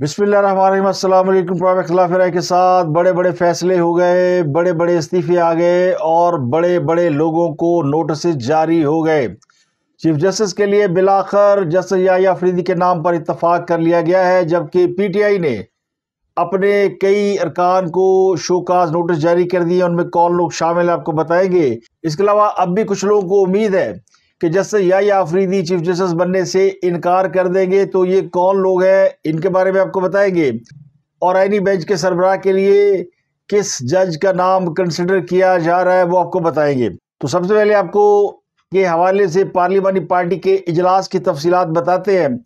बिस्मिल्लाम के साथ बड़े बड़े फैसले हो गए बड़े बड़े इस्तीफे आ गए और बड़े बड़े लोगों को नोटिस जारी हो गए चीफ जस्टिस के लिए बिलाखर जस्टिस याया फरीदी के नाम पर इतफाक़ कर लिया गया है जबकि पीटीआई ने अपने कई अरकान को शोकाज नोटिस जारी कर दिए उनमें कौन लोग शामिल हैं आपको बताएंगे इसके अलावा अब भी कुछ लोगों को उम्मीद है कि जस्टिस या आफरीदी चीफ जस्टिस बनने से इनकार कर देंगे तो ये कौन लोग हैं इनके बारे में आपको बताएंगे और आईनी बेंच के सरबराह के लिए किस जज का नाम कंसिडर किया जा रहा है वो आपको बताएंगे तो सबसे पहले आपको के हवाले से पार्लिमानी पार्टी के इजलास की तफसीत बताते हैं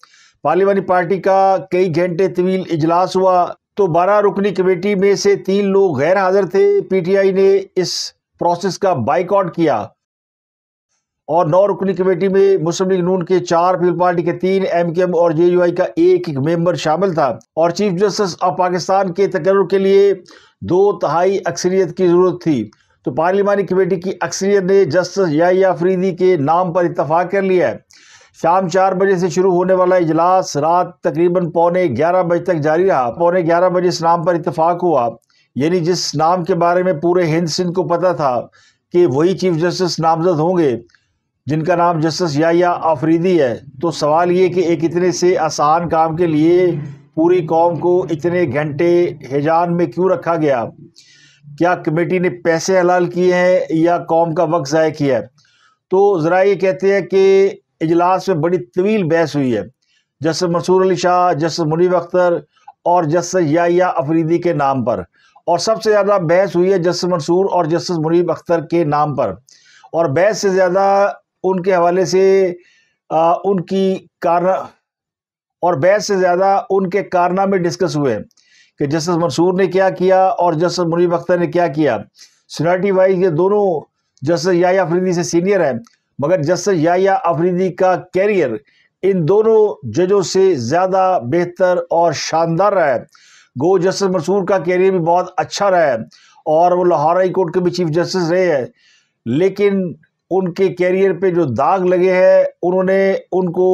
पार्लिमानी पार्टी का कई घंटे तवील इजलास हुआ तो बारह रुकनी कमेटी में से तीन लोग गैर हाजिर थे पीटीआई ने इस प्रोसेस का बाइकआउट किया और नौ रुकनी कमेटी में मुस्लिम लीग नून के चार पीपल पार्टी के तीन एमकेएम और आई का एक एक मेंबर शामिल था और चीफ जस्टिस ऑफ पाकिस्तान के तकर्र के लिए दो तहाई अक्सरियत की जरूरत थी तो पार्लियामानी कमेटी की अक्सरियत ने जस्टिस या फरीदी के नाम पर इतफाक कर लिया है शाम चार बजे से शुरू होने वाला इजलास रात तकरीबन पौने ग्यारह बजे तक जारी रहा पौने ग्यारह बजे इस नाम पर इतफाक हुआ यानी जिस नाम के बारे में पूरे हिंद सिंध को पता था कि वही चीफ जस्टिस नामजद होंगे जिनका नाम जस्टिस या आफरीदी है तो सवाल ये कि एक इतने से आसान काम के लिए पूरी कौम को इतने घंटे हिजान में क्यों रखा गया क्या कमेटी ने पैसे हलाल किए हैं या कौम का वक्त ज़ाय किया है तो ज़रा ये कहते हैं कि इजलास में बड़ी तवील बहस हुई है जस्टिस मंसूर अली शाह जस्टिस मुनीब अख्तर और जस्टिस या अफरीदी के नाम पर और सबसे ज़्यादा बहस हुई है जस्टिस मंसूर और जस्टिस मुनीब अख्तर के नाम पर और बहस से ज़्यादा उनके हवाले से आ, उनकी कारना और बहस से ज़्यादा उनके कारनामे डिस्कस हुए कि जस्टिस मंसूर ने क्या किया और जस्टिस मुनीब अख्तर ने क्या किया सीनियरिटी वाइज ये दोनों जस्टिस या अफरीदी से सीनियर हैं मगर जस्टिस या अफरीदी का कैरियर इन दोनों जजों से ज़्यादा बेहतर और शानदार रहा है गो जस्टिस मंसूर का कैरियर भी बहुत अच्छा रहा है और वो लाहौर हाई कोर्ट के भी चीफ जस्टिस रहे हैं लेकिन उनके कैरियर पे जो दाग लगे हैं उन्होंने उनको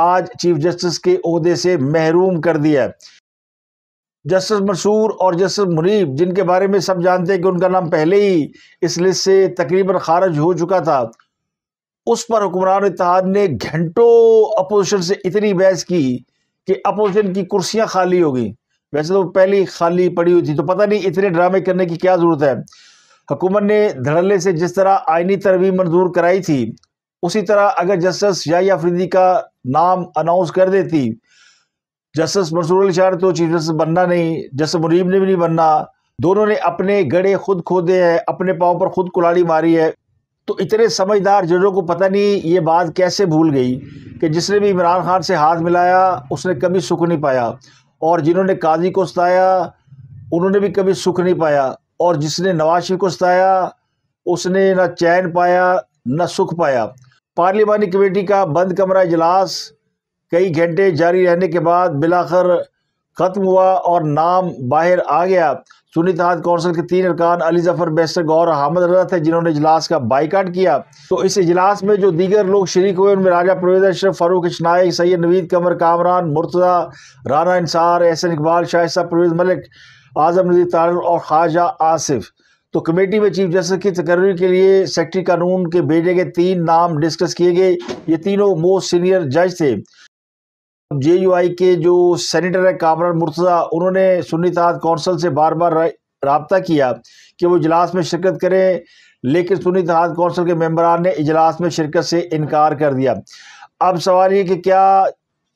आज चीफ जस्टिस के अहदे से महरूम कर दिया है जस्टिस मंसूर और जस्टिस मुनीब जिनके बारे में सब जानते हैं कि उनका नाम पहले ही इस लिस्ट से तकरीबन खारिज हो चुका था उस पर हुक्मरान इतिहाद ने घंटों अपोजिशन से इतनी बहस की कि अपोजिशन की कुर्सियां खाली हो गई वैसे तो पहले खाली पड़ी हुई थी तो पता नहीं इतने ड्रामे करने की क्या ज़रूरत है हुकूमत तो ने धड़ल्ले से जिस तरह आइनी तरवीम मंजूर कराई थी उसी तरह अगर जस्टिस शाही अफरीदी का नाम अनाउंस कर देती जस्टिस मंसूर अली शाह तो चीफ जस्टिस बनना नहीं जस्टिस मुनीब ने भी नहीं बनना दोनों ने अपने गड़े खुद खोदे हैं अपने पाँव पर खुद कुलाड़ी मारी है तो इतने समझदार जजों को पता नहीं ये बात कैसे भूल गई कि जिसने भी इमरान खान से हाथ मिलाया उसने कभी सुख नहीं पाया और जिन्होंने काजी को सताया उन्होंने भी कभी सुख नहीं पाया और जिसने नवाज शरीफ को सताया उसने ना चैन पाया न सुख पाया पार्लियामानी कमेटी का बंद कमरा इजलास कई घंटे जारी रहने के बाद बिलाखर ख़त्म हुआ और नाम बाहर आ गया सुनी तहत कौंसिल के तीन अरकान अली जफ़र बैसर गौर और हमद रजा थे जिन्होंने इजलास का बाईकाट किया तो इस इजलास में जो दीगर लोग शरीक हुए उनमें राजा प्रवेद अशरफ फ़ारूक इश्नाइक सैयद नवीद कमर कामरान मुर्तदा राना इंसार एहसन इकबाल शाह प्रवेद मलिक आज़म नदी तारन और ख्वाजा आसिफ तो कमेटी में चीफ जस्टिस की तकर्री के लिए सेक्रेटरी कानून के भेजे गए तीन नाम डिस्कस किए गए ये तीनों मोस्ट सीनियर जज थे जे यू आई के जो सेनेटर है कामरान मुर्तज़ा उन्होंने सुन्नी तहत कौंसल से बार बार रबता किया कि वो इजलास में शिरकत करें लेकिन सुन्नी तहत कौंसल के मेम्बरान ने इजलास में शिरकत से इनकार कर दिया अब सवाल ये कि क्या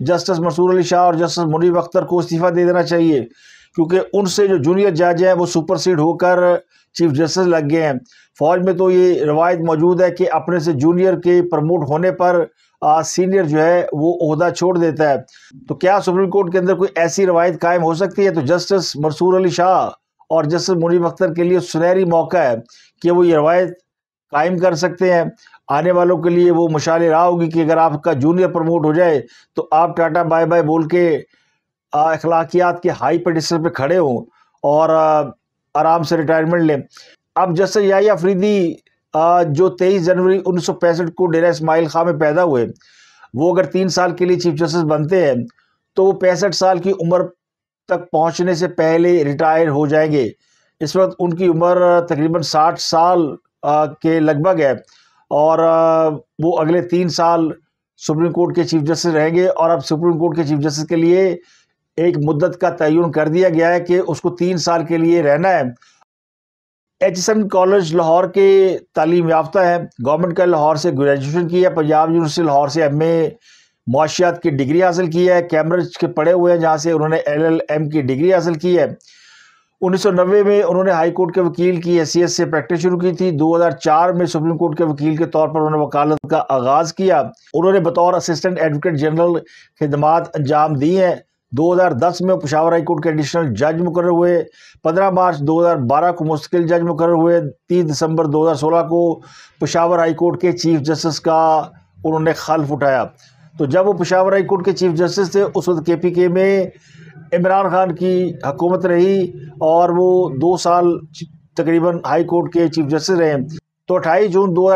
जस्टिस मसूर अली शाह और जस्टिस मुनीब अख्तर को इस्तीफ़ा दे देना चाहिए क्योंकि उनसे जो जूनियर जज हैं वो सुपर सीड होकर चीफ जस्टिस लग गए हैं फौज में तो ये रवायत मौजूद है कि अपने से जूनियर के प्रमोट होने पर आ, सीनियर जो है वो अहदा छोड़ देता है तो क्या सुप्रीम कोर्ट के अंदर कोई ऐसी रवायत कायम हो सकती है तो जस्टिस मंसूर अली शाह और जस्टिस मुनीम अख्तर के लिए सुनहरी मौका है कि वो ये रवायत कायम कर सकते हैं आने वालों के लिए वो मशाल रहा होगी कि अगर आपका जूनियर प्रमोट हो जाए तो आप टाटा बाय बाय बोल के अखलाकियात के हाई पेडिस्टल पे खड़े हों और आराम से रिटायरमेंट लें अब जैसे याही अफरीदी जो तेईस जनवरी उन्नीस को डेरा इसमाइल खां में पैदा हुए वो अगर तीन साल के लिए चीफ जस्टिस बनते हैं तो वो पैंसठ साल की उम्र तक पहुंचने से पहले रिटायर हो जाएंगे इस वक्त उनकी उम्र तकरीबन साठ साल के लगभग है और वो अगले तीन साल सुप्रीम कोर्ट के चीफ जस्टिस रहेंगे और अब सुप्रीम कोर्ट के चीफ जस्टिस के लिए एक मुद्दत का तयन कर दिया गया है कि उसको तीन साल के लिए रहना है एच कॉलेज लाहौर के तालीम याफ्ता है गवर्नमेंट का लाहौर से ग्रेजुएशन किया है पंजाब यूनिवर्सिटी लाहौर से एम ए मुआशियात की डिग्री हासिल की है कैम्ब्रिज के पढ़े हुए हैं जहाँ से उन्होंने एल एल एम की डिग्री हासिल की है 1990 में उन्होंने हाई कोर्ट के वकील की हैसियत से प्रैक्टिस शुरू की थी 2004 में सुप्रीम कोर्ट के वकील के तौर पर उन्होंने वकालत का आगाज़ किया उन्होंने बतौर असिस्टेंट एडवोकेट जनरल खदमात अंजाम दी हैं 2010 में हाई हाईकोर्ट के एडिशनल जज मुकर हुए 15 मार्च 2012 को मुस्तकिल जज मुकर हुए 3 दिसंबर 2016 को हाई हाईकोर्ट के चीफ जस्टिस का उन्होंने खल्फ उठाया तो जब वो हाई हाईकोर्ट के चीफ जस्टिस थे उस वक्त के पी के में इमरान खान की हकूमत रही और वो दो साल तकरीबन हाई कोर्ट के चीफ जस्टिस रहे तो अट्ठाईस जून दो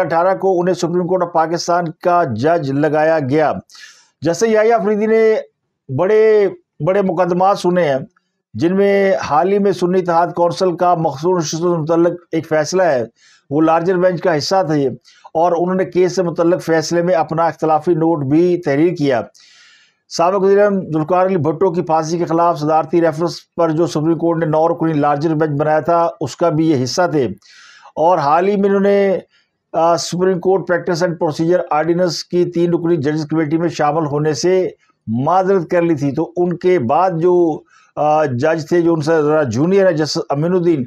को उन्हें सुप्रीम कोर्ट ऑफ पाकिस्तान का जज लगाया गया जैसे याफरीदी ने बड़े बड़े मुकदमा सुने हैं जिनमें हाल ही में सुन्नी इतिहाद कौंसल का से मतलब एक फ़ैसला है वो लार्जर बेंच का हिस्सा था ये और उन्होंने केस से मुतल फ़ैसले में अपना अख्तिलाफी नोट भी तहरीर किया सबक वजीरम जुल्कार अली भुट्टो की फांसी के खिलाफ सदारती रेफरेंस पर जो सुप्रीम कोर्ट ने नौ कुनी लार्जर बेंच बनाया था उसका भी ये हिस्सा थे और हाल ही में उन्होंने supreme court practice and procedure ordinance की तीन रुकनी जजेस कमेटी में शामिल होने से माजरत कर ली थी तो उनके बाद जो जज थे जो उनसे ज़रा जूनियर है जस्टिस अमीनुद्दीन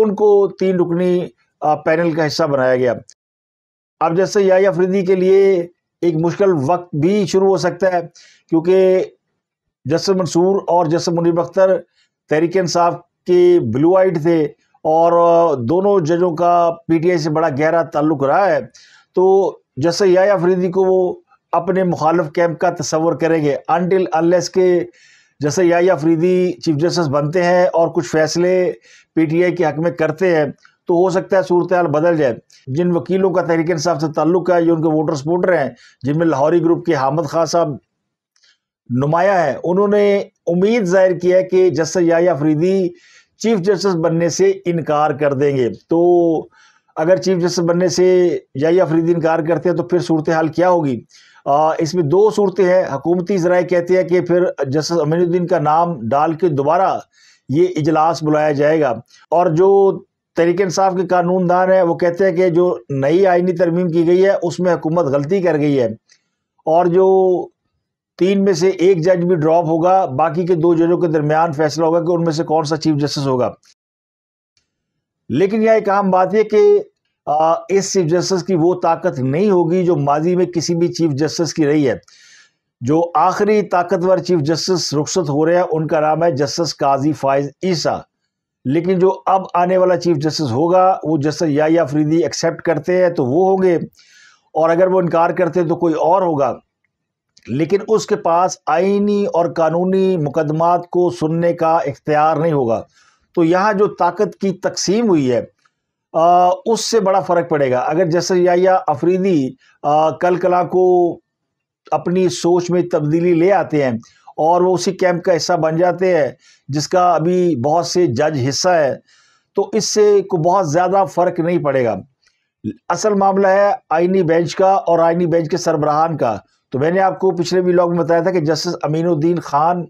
उनको तीन रुकनी पैनल का हिस्सा बनाया गया अब जैसे या अफरीदी के लिए एक मुश्किल वक्त भी शुरू हो सकता है क्योंकि जस्टिस मंसूर और जस्टिस मुनीब अख्तर तहरीक इंसाफ के ब्लू आइट थे और दोनों जजों का पीटीआई से बड़ा गहरा ताल्लुक रहा है तो जैसे या अफरीदी को वो अपने मुखालफ कैंप का तस्वर करेंगे अनटिल अनलेस के जैसे या फरीदी चीफ जस्टिस बनते हैं और कुछ फैसले पी टी आई के हक में करते हैं तो हो सकता है सूरत हाल बदल जाए जिन वकीलों का तहरीक इंसाफ से ताल्लुक है ये उनके वोटर सपोर्टर हैं जिनमें लाहौरी ग्रुप के हामद खान साहब नुमाया है उन्होंने उम्मीद जाहिर किया है कि जस्टिस या अफरीदी चीफ जस्टिस बनने से इनकार कर देंगे तो अगर चीफ जस्टिस बनने से या फरीदी इनकार करते हैं तो फिर सूरत हाल क्या होगी इसमें दो सूरतें हैं हकूमती जराए कहते हैं कि फिर जस्टिस अमीनुद्दीन का नाम डाल के दोबारा ये इजलास बुलाया जाएगा और जो तहरीक इंसाफ के कानूनदान है वो कहते हैं कि जो नई आइनी तरमीम की गई है उसमें हुकूमत गलती कर गई है और जो तीन में से एक जज भी ड्रॉप होगा बाकी के दो जजों के दरमियान फैसला होगा कि उनमें से कौन सा चीफ जस्टिस होगा लेकिन यह एक अहम बात यह कि इस चीफ जस्टिस की वो ताकत नहीं होगी जो माजी में किसी भी चीफ जस्टिस की रही है जो आखिरी ताकतवर चीफ जस्टिस रुख्सत हो रहे हैं उनका नाम है जस्टिस काजी फायज ईसा लेकिन जो अब आने वाला चीफ जस्टिस होगा वो जस्टिस या फरीदी एक्सेप्ट करते हैं तो वो होंगे और अगर वो इनकार करते हैं तो कोई और होगा लेकिन उसके पास आइनी और कानूनी मुकदमात को सुनने का इख्तियार नहीं होगा तो यहाँ जो ताकत की तकसीम हुई है उससे बड़ा फ़र्क पड़ेगा अगर जैसे याया अफरीदी कल कला को अपनी सोच में तब्दीली ले आते हैं और वो उसी कैंप का हिस्सा बन जाते हैं जिसका अभी बहुत से जज हिस्सा है तो इससे को बहुत ज़्यादा फ़र्क नहीं पड़ेगा असल मामला है आइनी बेंच का और आइनी बेंच के सरबराहान का तो मैंने आपको पिछले लॉग में बताया था कि जस्टिस अमीनुद्दीन खान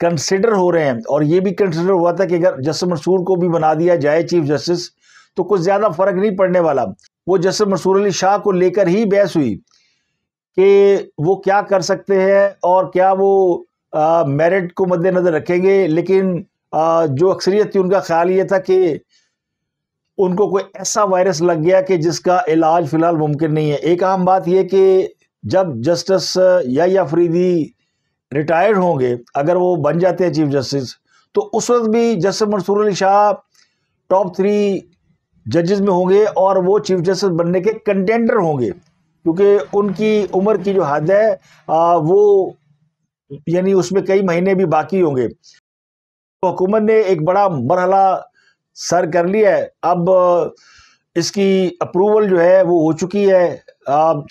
कंसिडर हो रहे हैं और ये भी कंसिडर हुआ था कि अगर जस्टिस मंसूर को भी बना दिया जाए चीफ जस्टिस तो कुछ ज़्यादा फ़र्क नहीं पड़ने वाला वो जसर मसूर अली शाह को लेकर ही बहस हुई कि वो क्या कर सकते हैं और क्या वो मेरिट को मद्देनज़र रखेंगे लेकिन आ, जो अक्सरियत थी उनका ख्याल ये था कि उनको कोई ऐसा वायरस लग गया कि जिसका इलाज फ़िलहाल मुमकिन नहीं है एक आम बात यह कि जब जस्टिस या फरीदी रिटायर्ड होंगे अगर वो बन जाते हैं चीफ जस्टिस तो उस वक्त भी justice Mansoor Ali Shah top three जजेस में होंगे और वो चीफ जस्टिस बनने के कंटेंडर होंगे क्योंकि उनकी उम्र की जो हद है आ, वो यानी उसमें कई महीने भी बाकी होंगे तो हुकूमत ने एक बड़ा मरहला सर कर लिया है अब इसकी अप्रूवल जो है वो हो चुकी है अब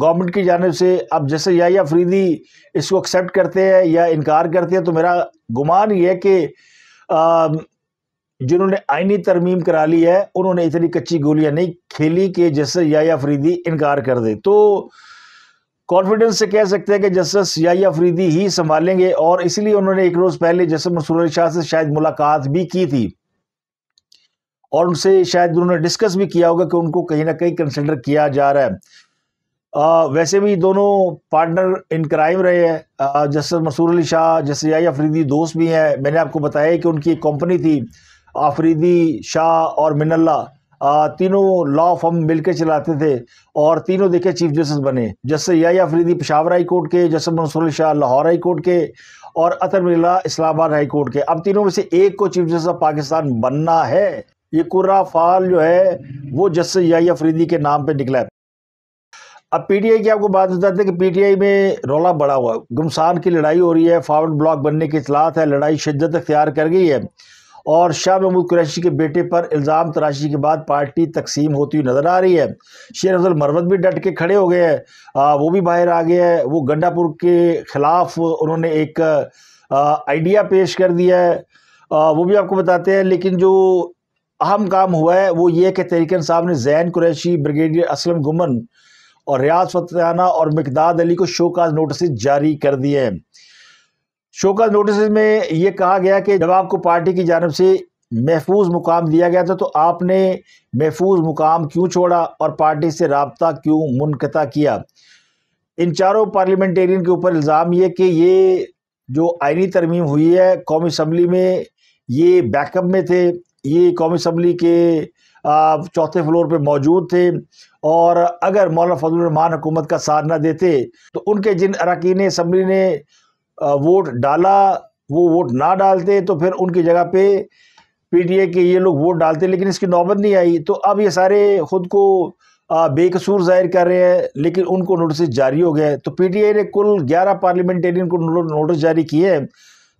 गवर्नमेंट की जानब से अब जैसे या या फरीदी इसको एक्सेप्ट करते हैं या इनकार करते हैं तो मेरा गुमान ये है कि जिन्होंने आईनी तरमीम करा ली है उन्होंने इतनी कच्ची गोलियां नहीं खेली कि जस्टिस या अफरीदी इनकार कर दे तो कॉन्फिडेंस से कह सकते हैं कि जस्टिस या अफरीदी ही संभालेंगे और इसलिए उन्होंने एक रोज़ पहले जस्टिस मंसूर अली शाह से शायद मुलाकात भी की थी और उनसे शायद उन्होंने डिस्कस भी किया होगा कि उनको कहीं ना कहीं कंसिडर किया जा रहा है आ, वैसे भी दोनों पार्टनर इन क्राइम रहे हैं जस्टिस मसूर अली शाह जस्टिस या अफरीदी दोस्त भी हैं मैंने आपको बताया कि उनकी एक कंपनी थी आफरीदी शाह और मिनल्ला तीनों लॉ फॉर्म मिलकर चलाते थे और तीनों देखे चीफ जस्टिस बने जस्टिस या आफरीदी पेशावर हाई कोर्ट के justice Mansoor Shah Lahore high court के और अतर मिला इस्लामाबाद हाई कोर्ट के अब तीनों में से एक को चीफ जस्टिस ऑफ पाकिस्तान बनना है ये कुर्रा फाल जो है वो जस्टिस याही अफरीदी के नाम पर निकला है अब पीटीआई की आपको बात बताते हैं कि पीटीआई में रौला बड़ा हुआ गुमसान की लड़ाई हो रही है फॉरवर्ड ब्लॉक बनने की इतलात है लड़ाई शिद्दत अख्तियार कर गई है और शाह महमूद कुरैशी के बेटे पर इल्ज़ाम तराशी के बाद पार्टी तकसीम होती हुई नज़र आ रही है शेर अफजल मरवत भी डट के खड़े हो गए हैं वो भी बाहर आ गए हैं वो गंडापुर के ख़िलाफ़ उन्होंने एक आइडिया पेश कर दिया है वो भी आपको बताते हैं लेकिन जो अहम काम हुआ है वो ये कि तरीकन साहब ने जैन कुरैशी ब्रिगेडियर असलम गुमन और रियाज फतहाना और मकदाद अली को शोकाज नोटिस जारी कर दिए हैं शोका नोटिस में ये कहा गया कि जब आपको पार्टी की जानब से महफूज मुकाम दिया गया था तो आपने महफूज मुकाम क्यों छोड़ा और पार्टी से रबता क्यों मुनता किया इन चारों पार्लियामेंटेरियन के ऊपर इल्ज़ाम ये कि ये जो आइनी तरमीम हुई है कौमी असम्बली में ये बैकअप में थे ये कौमी असम्बली के चौथे फ्लोर पे मौजूद थे और अगर मौलाना फजल रहमान हुकूमत का साथ ना देते तो उनके जिन अरकान असम्बली ने वोट डाला वो वोट ना डालते तो फिर उनकी जगह पे पीटीए के ये लोग वोट डालते लेकिन इसकी नौबत नहीं आई तो अब ये सारे खुद को बेकसूर जाहिर कर रहे हैं लेकिन उनको नोटिस जारी हो गए तो पीटीआई ने कुल 11 पार्लियामेंटेरियन को नोटिस जारी किए हैं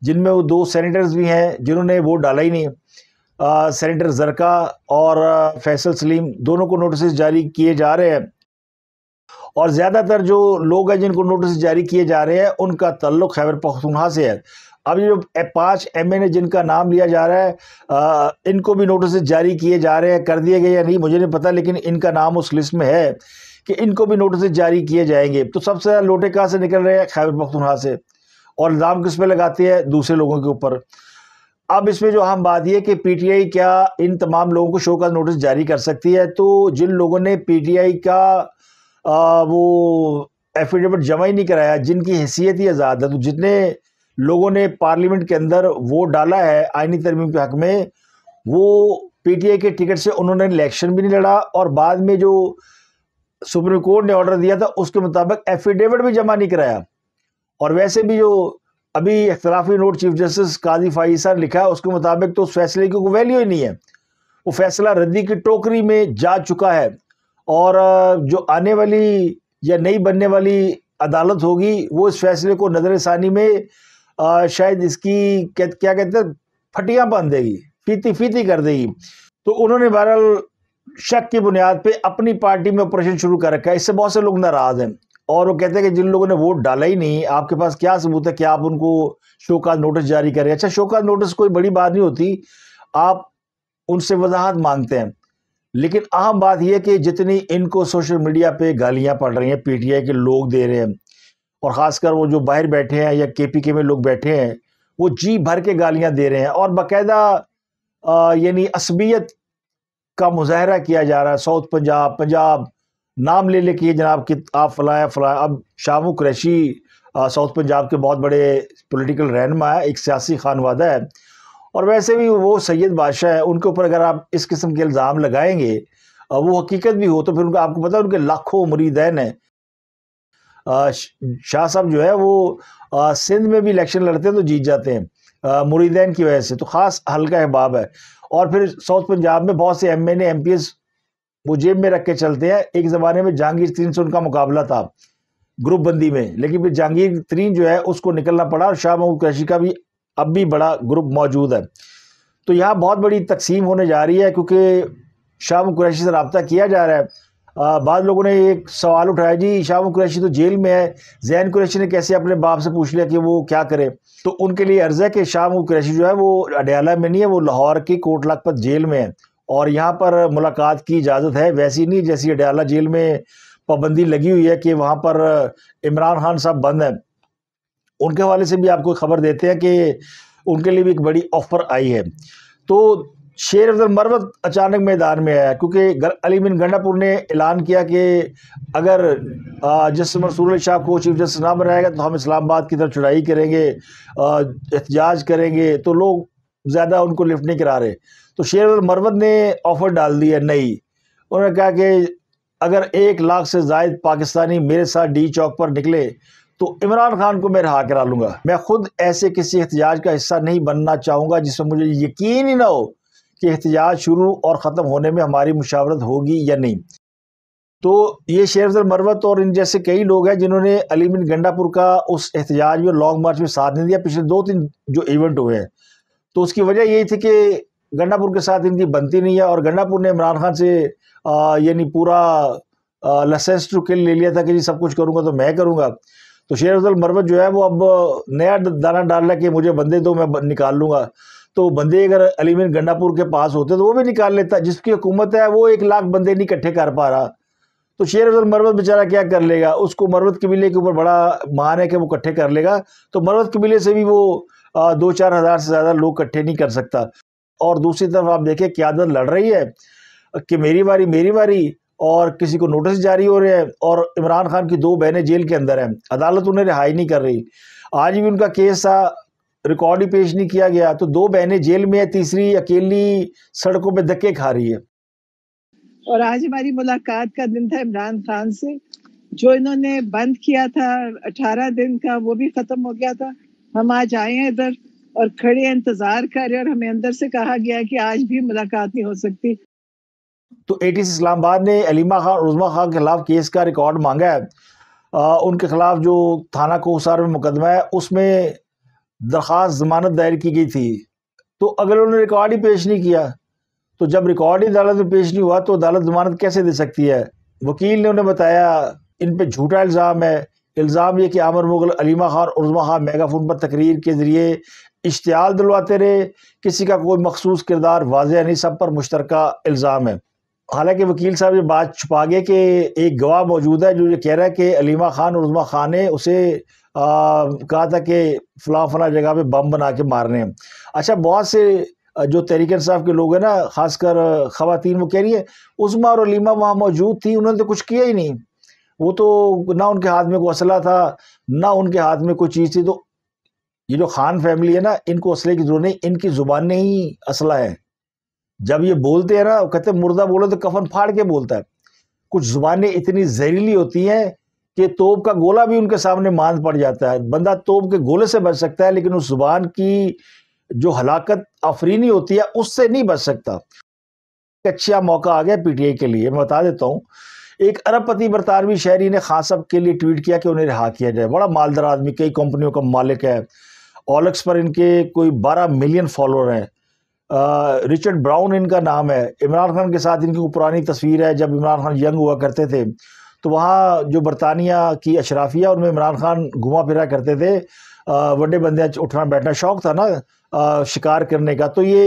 जिनमें वो दो सेनेटर्स भी हैं जिन्होंने वोट डाला ही नहीं सेनेटर जरका और फैसल सलीम दोनों को नोटिस जारी किए जा रहे हैं और ज़्यादातर जो लोग हैं जिनको नोटिस जारी किए जा रहे हैं उनका तल्लु खैबर पख्तूनहा से है अब ये जो पाँच एम एन ए जिनका नाम लिया जा रहा है आ, इनको भी नोटिस जारी किए जा रहे हैं कर दिए गए या नहीं मुझे नहीं पता लेकिन इनका नाम उस लिस्ट में है कि इनको भी नोटिस जारी किए जाएंगे तो सबसे ज़्यादा लोटे कहाँ से निकल रहे हैं खैबर पख्तूनहा से और इल्ज़ाम किस पे लगाती है दूसरे लोगों के ऊपर अब इसमें जो हम बात यह कि पीटीआई क्या इन तमाम लोगों को शो का नोटिस जारी कर सकती है तो जिन लोगों ने पीटीआई का आ, वो एफिडेविट जमा ही नहीं कराया जिनकी हैसियत ही आज़ाद है तो जितने लोगों ने पार्लियामेंट के अंदर वोट डाला है आइनी तरमीम के हक में वो पीटीआई के टिकट से उन्होंने इलेक्शन भी नहीं लड़ा और बाद में जो सुप्रीम कोर्ट ने ऑर्डर दिया था उसके मुताबिक एफिडेविट भी जमा नहीं कराया और वैसे भी जो अभी अख्तराफी note chief justice Qazi Faez सर लिखा है उसके मुताबिक तो उस फैसले की कोई वैल्यू ही नहीं है वो फैसला रद्दी की टोकरी में जा चुका है और जो आने वाली या नई बनने वाली अदालत होगी वो इस फैसले को नज़रसानी में आ, शायद इसकी क्या, क्या कहते हैं फटियाँ बांध देगी फीती फीती कर देगी तो उन्होंने बहरहाल शक की बुनियाद पे अपनी पार्टी में ऑपरेशन शुरू कर रखा है इससे बहुत से लोग नाराज़ हैं और वो कहते हैं कि जिन लोगों ने वोट डाला ही नहीं आपके पास क्या सबूत है कि आप उनको शोकाज नोटिस जारी करें अच्छा शोकाज नोटिस कोई बड़ी बात नहीं होती आप उनसे वजाहत मांगते हैं लेकिन आम बात यह कि जितनी इनको सोशल मीडिया पे गालियां पड़ रही हैं पीटीआई के लोग दे रहे हैं और ख़ासकर वो जो बाहर बैठे हैं या केपीके में लोग बैठे हैं वो जी भर के गालियां दे रहे हैं और बाकायदा यानी असबियत का मुजाहरा किया जा रहा है साउथ पंजाब पंजाब नाम ले लेके ये जनाब कि आप फलाया फलाया अब शामू कुरैशी साउथ पंजाब के बहुत बड़े पोलिटिकल रहनमा है एक सियासी खानवादा है और वैसे भी वो सैयद बादशाह है उनके ऊपर अगर आप इस किस्म के इल्ज़ाम लगाएंगे वो हकीकत भी हो तो फिर उनका आपको पता है उनके लाखों मुरीदैन हैं शाह साहब जो है वो सिंध में भी इलेक्शन लड़ते हैं तो जीत जाते हैं मुरीदैन की वजह से तो ख़ास हल्का अहबाब है और फिर साउथ पंजाब में बहुत से M N M P S वो जेब में रख के चलते हैं एक ज़माने में जहांगीर तरीन से उनका मुकाबला था ग्रुप बंदी में लेकिन फिर जहांगीर तरीन जो है उसको निकलना पड़ा और शाह महमूद कैशी का भी अब भी बड़ा ग्रुप मौजूद है तो यहाँ बहुत बड़ी तकसीम होने जा रही है क्योंकि शाह कुरैशी से रबता किया जा रहा है बाद लोगों ने एक सवाल उठाया जी शाह कुरैशी तो जेल में है जैन कुरैशी ने कैसे अपने बाप से पूछ लिया कि वो क्या करे तो उनके लिए अर्ज़ है कि शाह कुरैशी जो है वो अडयाला में नहीं है वो लाहौर की कोट लाखपत जेल में है और यहाँ पर मुलाकात की इजाज़त है वैसी नहीं जैसी अडयाला जेल में पाबंदी लगी हुई है कि वहाँ पर इमरान खान साहब बंद हैं उनके हवाले से भी आपको खबर देते हैं कि उनके लिए भी एक बड़ी ऑफर आई है तो शेर अफजल मरवत अचानक मैदान में आया क्योंकि अली बिन गंडापुर ने ऐलान किया कि अगर जस्टिस मंसूर शाह को चीफ जस्टिस ना बनाएगा तो हम इस्लामाबाद की तरफ चढ़ाई करेंगे एहतजाज करेंगे तो लोग ज़्यादा उनको लिफ्ट नहीं करा रहे तो शेर अफजल मरवत ने ऑफ़र डाल दिया है नई उन्होंने कहा कि अगर एक लाख से जायद पाकिस्तानी मेरे साथ डी चौक पर निकले तो इमरान खान को मैं रहा करा लूंगा मैं खुद ऐसे किसी एहतजाज का हिस्सा नहीं बनना चाहूंगा जिसमें मुझे यकीन ही ना हो कि एहतजाज शुरू और ख़त्म होने में हमारी मुशावरत होगी या नहीं तो ये शेरफल मरवत और इन जैसे कई लोग हैं जिन्होंने अली बिन गंडापुर का उस एहतजाज में लॉन्ग मार्च में साथ नहीं दिया पिछले दो तीन जो इवेंट हुए हैं तो उसकी वजह यही थी कि गंडापुर के साथ इनकी बनती नहीं है और गंडापुर ने इमरान खान से यानी पूरा लसेंस टू किल ले लिया था कि जी सब कुछ करूँगा तो मैं करूँगा तो शेर अफजल मरवत जो है वो अब नया दाना डाल है कि मुझे बंदे दो मैं निकाल लूँगा तो बंदे अगर अलीमिन गन्नापुर के पास होते तो वो भी निकाल लेता जिसकी हुकूमत है वो एक लाख बंदे नहीं इकट्ठे कर पा रहा तो शेर अफजल मरवत बेचारा क्या कर लेगा उसको मरवत कबीले के ऊपर बड़ा मान है कि वो इकट्ठे कर लेगा तो मरवत कबीले से भी वो दो चार हज़ार से ज़्यादा लोग इकट्ठे नहीं कर सकता और दूसरी तरफ आप देखें क्यादत लड़ रही है कि मेरी बारी मेरी बारी और किसी को नोटिस जारी हो रहे हैं और इमरान खान की दो बहनें जेल के अंदर हैं अदालत उन्हें रिहाई नहीं कर रही आज भी उनका केस था रिकॉर्ड ही पेश नहीं किया गया तो दो बहनें जेल में है तीसरी अकेली सड़कों पर धक्के खा रही है और आज हमारी मुलाकात का दिन था इमरान खान से जो इन्होंने बंद किया था अठारह दिन का वो भी खत्म हो गया था हम आज आए हैं इधर और खड़े इंतजार कर रहे और हमें अंदर से कहा गया कि आज भी मुलाकात नहीं हो सकती तो ए टी सी इस्लामाबाद ने अलीमा खान उजमा खान के खिलाफ केस का रिकॉर्ड मांगा है आ, उनके खिलाफ जो थाना कोसार में मुकदमा है उसमें दरख्वास्त जमानत दायर की गई थी तो अगर उन्होंने रिकॉर्ड ही पेश नहीं किया तो जब रिकॉर्ड ही अदालत में पेश नहीं हुआ तो अदालत जमानत कैसे दे सकती है वकील ने उन्हें बताया इन पर झूठा इल्ज़ाम है इल्ज़ाम यह कि आमर मुगल अलीमा खान और उजमा खान मेगाफोन पर तकरीर के ज़रिए इश्तियाल दिलवाते रहे किसी का कोई मखसूस किरदार वाजह नहीं सब पर मुश्तरक इल्ज़ाम है हालांकि वकील साहब ये बात छुपा गए कि एक गवाह मौजूद है जो ये कह रहा है कि अलीमा खान और उजमा खान ने उसे आ, कहा था कि फला फला जगह पे बम बना के मारने अच्छा बहुत से जो तहरीक साहब के लोग हैं ना खासकर ख़वान वो कह रही है उजमा और अलीमा वहाँ मौजूद थी उन्होंने तो कुछ किया ही नहीं वो तो ना उनके हाथ में कोई असला था ना उनके हाथ में कोई चीज़ थी तो ये जो खान फैमिली है ना इनको असले की जरूरत नहीं इनकी ज़ुबान ही असला है जब ये बोलते हैं ना कहते मुर्दा बोलो तो कफन फाड़ के बोलता है कुछ जुबानें इतनी जहरीली होती हैं कि तोप का गोला भी उनके सामने मांद पड़ जाता है बंदा तोप के गोले से बच सकता है लेकिन उस जुबान की जो हलाकत अफरीनी होती है उससे नहीं बच सकता अच्छा मौका आ गया पीटीआई के लिए मैं बता देता हूँ एक अरबपति बरतानवी शहरी ने खास साहब के लिए ट्वीट किया कि उन्हें रिहा किया जाए बड़ा मालदार आदमी कई कंपनियों का मालिक है ओलक्स पर इनके कोई 12 मिलियन फॉलोअर हैं रिचर्ड ब्राउन इनका नाम है इमरान खान के साथ इनकी पुरानी तस्वीर है जब इमरान खान यंग हुआ करते थे तो वहाँ जो बरतानिया की अशराफिया उनमें इमरान खान घुमा फिरा करते थे वड्डे बंदे उठना बैठना शौक था ना शिकार करने का तो ये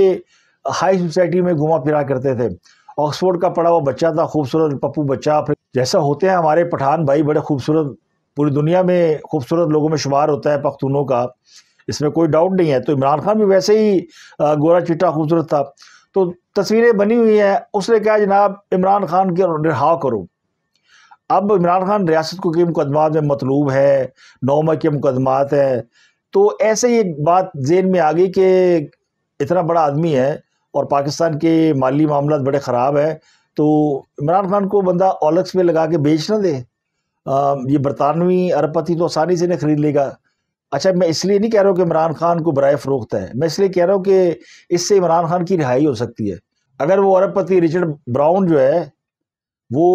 हाई सोसाइटी में घुमा फिरा करते थे ऑक्सफोर्ड का पड़ा हुआ बच्चा था खूबसूरत पप्पू बच्चा फिर जैसा होते हैं हमारे पठान भाई बड़े खूबसूरत पूरी दुनिया में खूबसूरत लोगों में शुमार होता है पख्तूनों का इसमें कोई डाउट नहीं है तो इमरान खान भी वैसे ही गोरा चिट्टा खूबसूरत था तो तस्वीरें बनी हुई हैं उसने कहा जनाब इमरान खान के रिहा करो अब इमरान खान रियासत को के मुकदमा में मतलूब है नौमा के मुकदमात हैं तो ऐसे ही एक बात जेन में आ गई कि इतना बड़ा आदमी है और पाकिस्तान के माली मामला बड़े ख़राब हैं तो इमरान खान को बंदा ओलक्स में लगा के बेच ना दे आ, ये बरतानवी अरबपति तो आसानी से नहीं खरीद लेगा अच्छा मैं इसलिए नहीं कह रहा हूँ कि इमरान खान को बरए फ़रोख्त है मैं इसलिए कह रहा हूँ कि इससे इमरान खान की रिहाई हो सकती है अगर वो अरबपति रिचर्ड ब्राउन जो है वो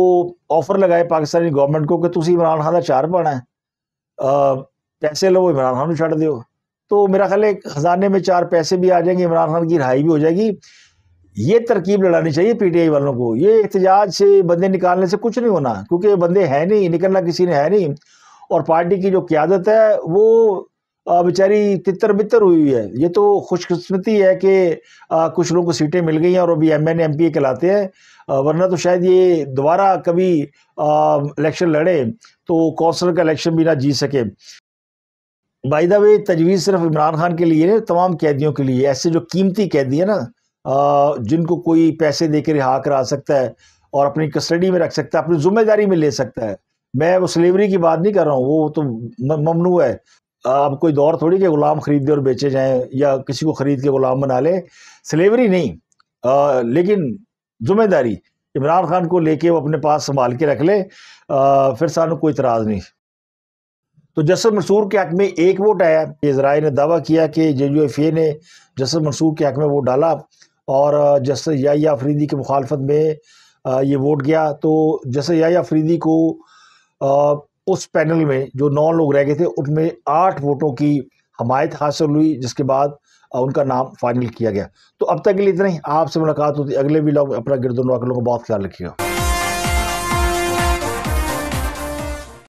ऑफ़र लगाए पाकिस्तानी गवर्नमेंट को कि तुम इमरान खान का चार पाना है आ, पैसे लो इमरान खान छड़ दो तो मेरा ख्याल है ख़जाने में चार पैसे भी आ जाएंगे इमरान खान की रिहाई भी हो जाएगी ये तरकीब लड़ानी चाहिए पीटीआई वालों को ये एहतजाज से बंदे निकालने से कुछ नहीं होना क्योंकि बंदे हैं नहीं निकलना किसी ने है नहीं और पार्टी की जो क्यादत है वो बेचारी तितर बितर हुई है ये तो खुशकस्मती है कि कुछ लोगों को सीटें मिल गई हैं और अभी एम एन एम पी कहलाते हैं वरना तो शायद ये दोबारा कभी इलेक्शन लड़े तो कौंसलर का इलेक्शन भी ना जीत सके बाई द वे तजवीज़ सिर्फ इमरान खान के लिए नहीं तमाम कैदियों के लिए ऐसे जो कीमती कैदी है ना जिनको कोई पैसे दे के रिहा करा सकता है और अपनी कस्टडी में रख सकता है अपनी जिम्मेदारी में ले सकता है मैं वो स्लेवरी की बात नहीं कर रहा हूँ वो तो ममनू है अब कोई दौर थोड़ी कि ग़ुलाम ख़रीदे और बेचे जाएं या किसी को ख़रीद के ग़ुलाम बना ले स्लेवरी नहीं आ, लेकिन जुम्मेदारी इमरान खान को लेके वो अपने पास संभाल के रख ले आ, फिर सानू कोई इतराज़ नहीं तो जसर मंसूर के हक में एक वोट आया इसराइल ने दावा किया कि जे यू एफ ए ने जसर मंसूर के हक में वोट डाला और जसर या फरीदी की मुखालफत में ये वोट गया तो जसर या अफरीदी को उस पैनल में जो नौ लोग रह गए थे उनमें आठ वोटों की हमायत हासिल हुई जिसके बाद उनका नाम फाइनल किया गया तो अब तक के लिए इतना ही आपसे मुलाकात होती अगले भी लोग अपना गिरदोनवा के लोगों का बहुत ख्याल रखिएगा